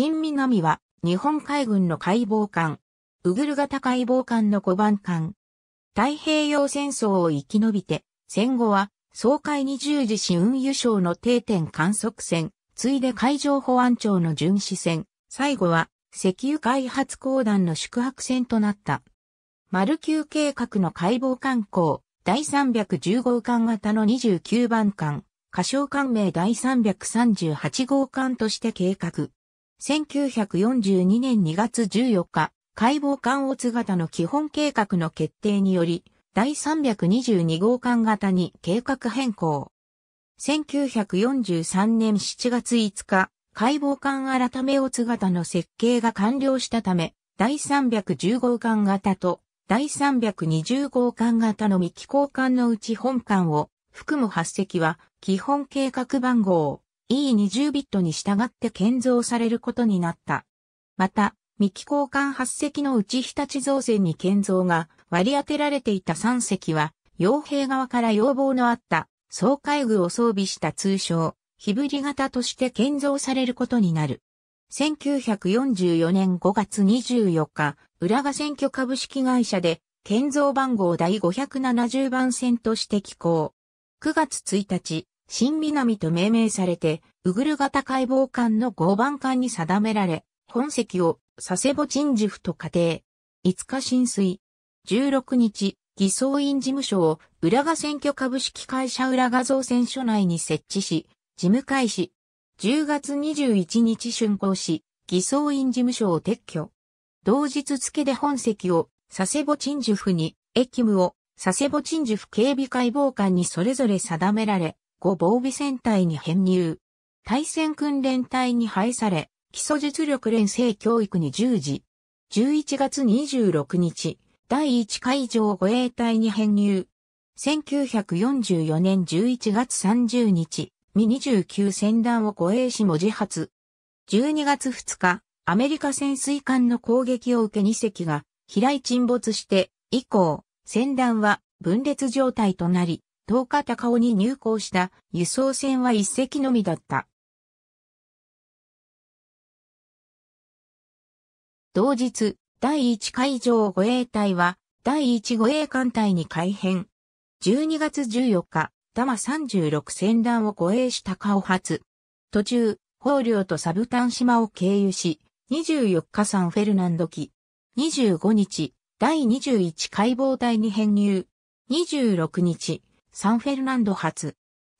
新南は日本海軍の解剖艦。ウグル型解剖艦の5番艦。太平洋戦争を生き延びて、戦後は、総会に従事し運輸省の定点観測船、ついで海上保安庁の巡視船、最後は、石油開発公団の宿泊船となった。丸級計画の解剖艦港、第310号艦型の29番艦、仮称艦名第338号艦として計画。1942年2月14日、解剖艦乙型の基本計画の決定により、第322号艦型に計画変更。1943年7月5日、解剖艦改め乙型の設計が完了したため、第310号艦型と第320号艦型の未寄港艦のうち本艦を含む8隻は基本計画番号 E20 ビットに従って建造されることになった。また、三木交換8隻のうち日立造船に建造が割り当てられていた3隻は、傭兵側から要望のあった総海具を装備した通称、日振り型として建造されることになる。1944年5月24日、浦賀選挙株式会社で建造番号第570番線として寄港。9月1日、新南と命名されて、ウグル型解剖艦の合板艦に定められ、本籍を佐世保鎮守府と仮定。5日浸水。16日、偽装院事務所を浦賀選挙株式会社浦賀造船所内に設置し、事務開始。10月21日竣工し、偽装院事務所を撤去。同日付で本籍を佐世保鎮守府に、駅務を佐世保鎮守府警備解剖官にそれぞれ定められ、5防備戦隊に編入。対戦訓練隊に配され、基礎実力連成教育に従事。11月26日、第1海上護衛隊に編入。1944年11月30日、ミ29戦団を護衛しも自発。12月2日、アメリカ潜水艦の攻撃を受け2隻が、飛来沈没して、以降、戦団は分裂状態となり、10日高尾に入港した輸送船は一隻のみだった。同日、第1海上護衛隊は、第1護衛艦隊に改編。12月14日、多摩36船団を護衛した顔発。途中、法領とサブタン島を経由し、24日サンフェルナンド機。25日、第21海防隊に編入。26日、サンフェルナンド発。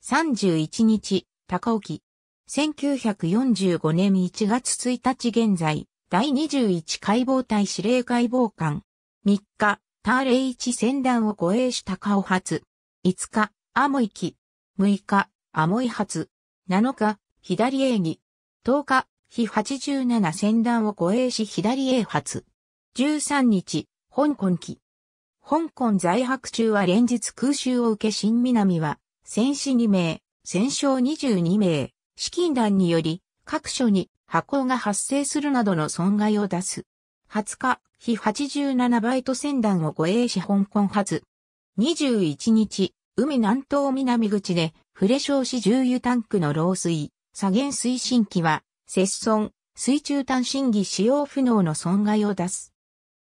31日、高沖。1945年1月1日現在、第21解剖隊司令解剖官。3日、ターレイチ船団を護衛し高尾発。5日、アモイキ。6日、アモイ発。7日、左 A 義。10日、非87船団を護衛し左 A 発。13日、香港機。香港在泊中は連日空襲を受け新南は、戦死2名、戦傷22名、資金団により、各所に破が発生するなどの損害を出す。20日、非87バイト船団を護衛し香港発。21日、海南東南口で、フレ少子重油タンクの漏水、左減推進機は、節損、水中端審議使用不能の損害を出す。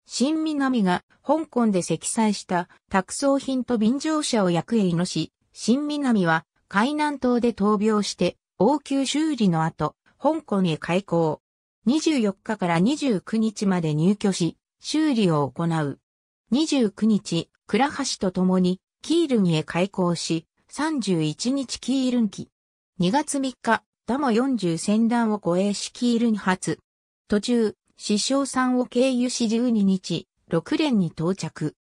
新南が香港で積載した託送品と便乗車を役へ移のし、新南は海南島で闘病して応急修理の後、香港へ開港。24日から29日まで入居し、修理を行う。29日、倉橋と共にキールンへ開港し、31日キールン機。2月3日、ダモ40船団を護衛しキールン発。途中、師匠んを経由し12日、6連に到着。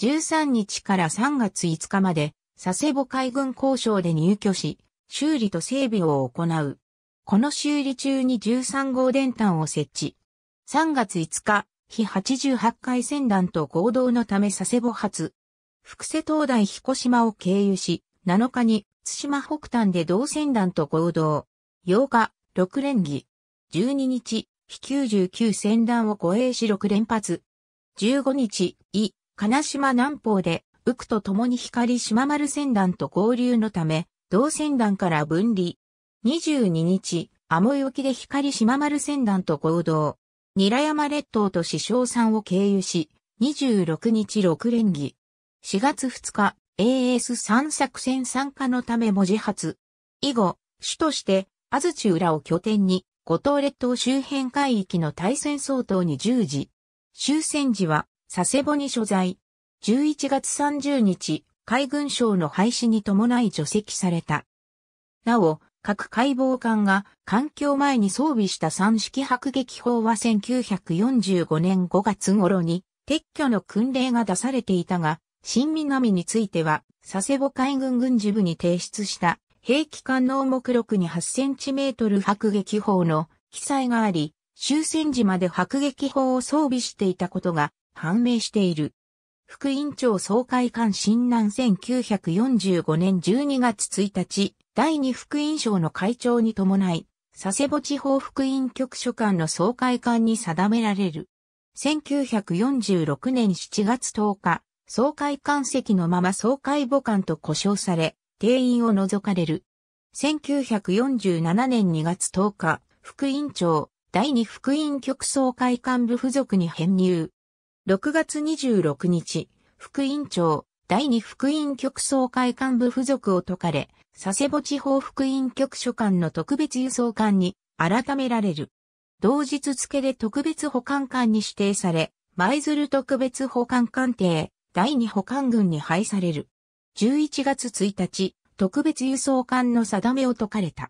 13日から3月5日まで、佐世保海軍交渉で入居し、修理と整備を行う。この修理中に13号電端を設置。3月5日、非88回船団と合同のため佐世保発。福瀬東大彦島を経由し、7日に津島北端で同船団と合同。8日、6連議。12日、非99戦団を護衛し6連発。15日、伊、金島南方で、ウクと共に光島丸戦団と交流のため、同戦団から分離。22日、アモイ沖で光島丸戦団と合同、ニラ山列島と師匠山を経由し、26日6連議。4月2日、AS3 作戦参加のため文字発。以後、主として、安土浦を拠点に、五島列島周辺海域の対戦相当に従事。終戦時は佐世保に所在。11月30日、海軍省の廃止に伴い除籍された。なお、各海防艦が環境前に装備した三式迫撃砲は1945年5月頃に撤去の訓令が出されていたが、新南については佐世保海軍軍事部に提出した兵器官能目録に8センチメートル迫撃砲の記載があり、終戦時まで迫撃砲を装備していたことが判明している。副院長総会官新南1945年12月1日、第2副院長の会長に伴い、佐世保地方副院局所管の総会官に定められる。1946年7月10日、総会官席のまま総会母官と呼称され、定員を除かれる。1947年2月10日、副委員長、第二副委員局総会幹部付属に編入。6月26日、副委員長、第二副委員局総会幹部付属を解かれ、佐世保地方副委員局所管の特別輸送官に改められる。同日付で特別保管官に指定され、舞鶴特別保管官邸、第二保管軍に配される。11月1日、特別輸送艦の定めを解かれた。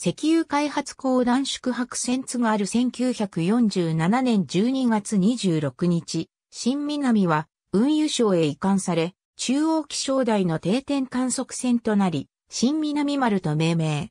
石油開発港断宿泊船津がある1947年12月26日、新南は運輸省へ移管され、中央気象台の定点観測船となり、新南丸と命名。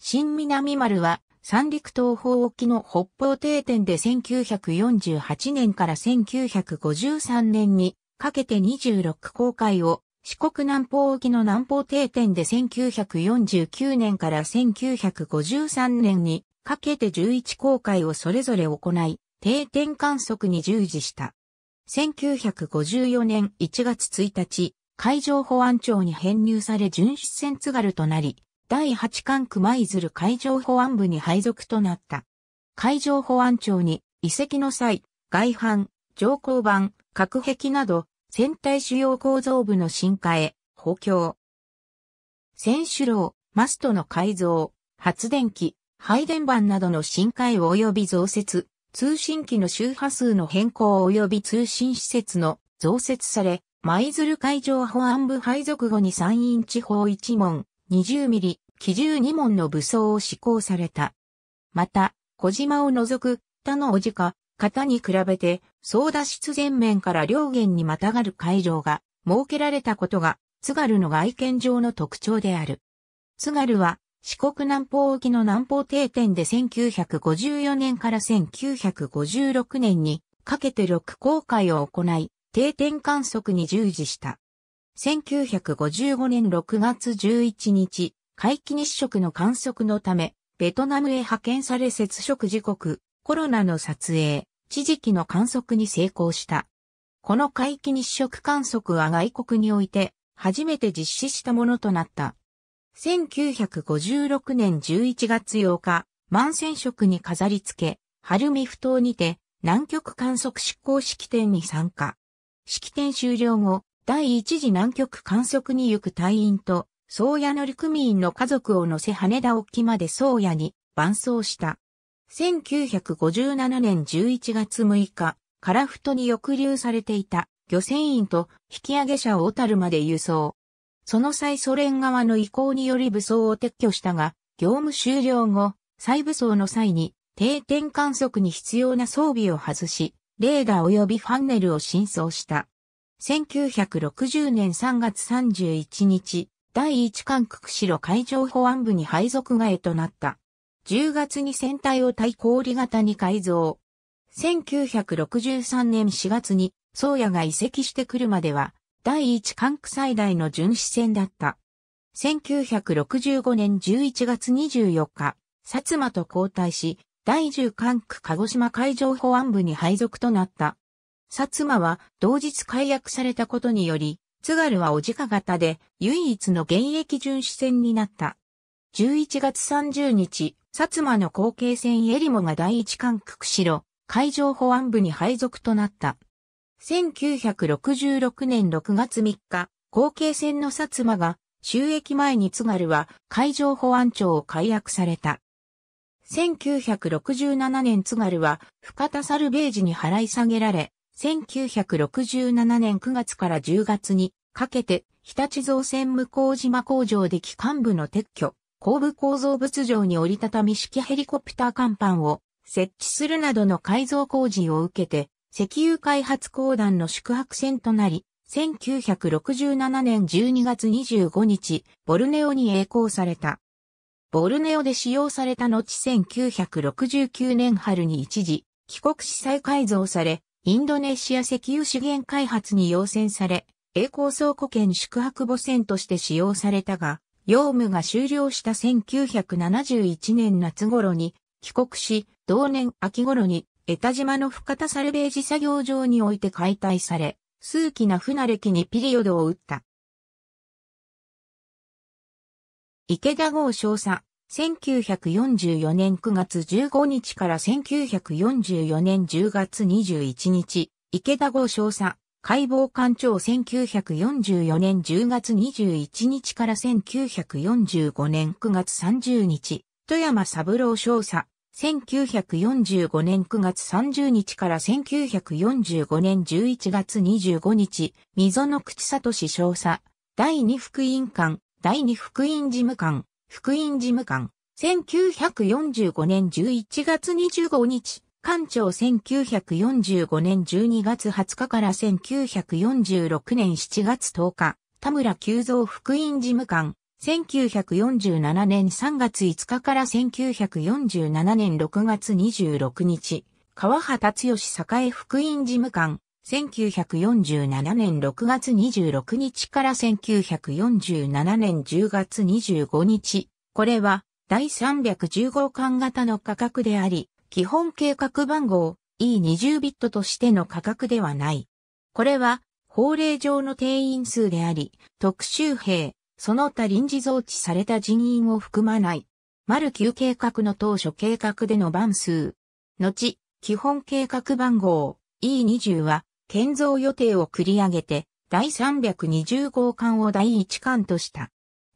新南丸は三陸東方沖の北方定点で1948年から1953年にかけて26航海を四国南方沖の南方定点で1949年から1953年にかけて11航海をそれぞれ行い、定点観測に従事した。1954年1月1日、海上保安庁に編入され巡視船津軽となり、第8艦区舞鶴海上保安部に配属となった。海上保安庁に遺跡の際、外反、上降板、隔壁など船体主要構造部の進化へ、補強。船首楼、マストの改造、発電機、配電盤などの進化へ及び増設、通信機の周波数の変更及び通信施設の増設され、舞鶴海上保安部配属後に山陰地方1門、20ミリ、機銃2門の武装を施行された。また、小島を除く他のおじか、型に比べて総脱出前面から両舷にまたがる会場が設けられたことが、津軽の外見上の特徴である。津軽は、四国南方沖の南方定点で1954年から1956年にかけて6航海を行い、定点観測に従事した。1955年6月11日、海既日食の観測のため、ベトナムへ派遣され接触時刻、コロナの撮影、地磁気の観測に成功した。この海域日食観測は外国において初めて実施したものとなった。1956年11月8日、万千食に飾り付け、晴海不島にて南極観測執行式典に参加。式典終了後、第一次南極観測に行く隊員と、宗谷乗組員の家族を乗せ羽田沖まで宗谷に伴走した。1957年11月6日、カラフトに抑留されていた漁船員と引き上げ者を小樽まで輸送。その際ソ連側の意向により武装を撤去したが、業務終了後、再武装の際に定点観測に必要な装備を外し、レーダー及びファンネルを新装した。1960年3月31日、第一区釧路海上保安部に配属外となった。10月に船体を対氷型に改造。1963年4月に、宗谷が移籍してくるまでは、第一管区最大の巡視船だった。1965年11月24日、薩摩と交代し、第10管区鹿児島海上保安部に配属となった。薩摩は同日解約されたことにより、津軽はおじか型で唯一の現役巡視船になった。11月30日、薩摩の後継船エリモが第一管区釧路海上保安部に配属となった。1966年6月3日、後継船の薩摩が収益前に津軽は海上保安庁を解約された。1967年津軽は深田サルベージに払い下げられ、1967年9月から10月にかけて日立造船向島工場で機関部の撤去、後部構造物上に折りたたみ式ヘリコプター甲板を設置するなどの改造工事を受けて、石油開発公団の宿泊船となり、1967年12月25日、ボルネオに栄光された。ボルネオで使用された後1969年春に一時、帰国し再改造され、インドネシア石油資源開発に要請され、栄光倉庫圏宿泊母船として使用されたが、用務が終了した1971年夏頃に帰国し、同年秋頃に江田島の深田サルベージ作業場において解体され、数奇な船歴にピリオドを打った。池田号少佐、1944年9月15日から1944年10月21日、池田号少佐、解剖官長1944年10月21日から1945年9月30日、富山三郎少佐、1945年9月30日から1945年11月25日、溝の口里市少佐、第二福音館、第二福音事務官、福音事務官、1945年11月25日、館長1945年12月20日から1946年7月10日、田村久蔵福音事務官、1947年3月5日から1947年6月26日、川端達栄福音事務官、1947年6月26日から1947年10月25日、これは第315巻型の価格であり、基本計画番号 E20 ビットとしての価格ではない。これは法令上の定員数であり、特集兵、その他臨時増置された人員を含まない。丸9計画の当初計画での番数。後、基本計画番号 E20 は建造予定を繰り上げて第320号館を第1館とした。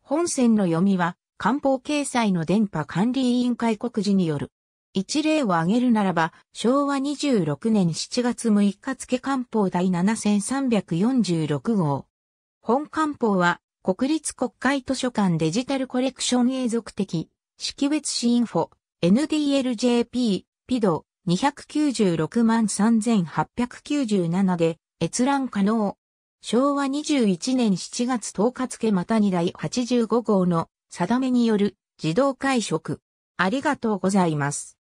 本線の読みは、官報掲載の電波管理委員会告示による。一例を挙げるならば、昭和26年7月6日付官報第7346号。本官報は、国立国会図書館デジタルコレクション永続的、識別シインフォ、NDLJP、ピド、296万3897で、閲覧可能。昭和21年7月10日付また2第85号の定めによる自動解職。ありがとうございます。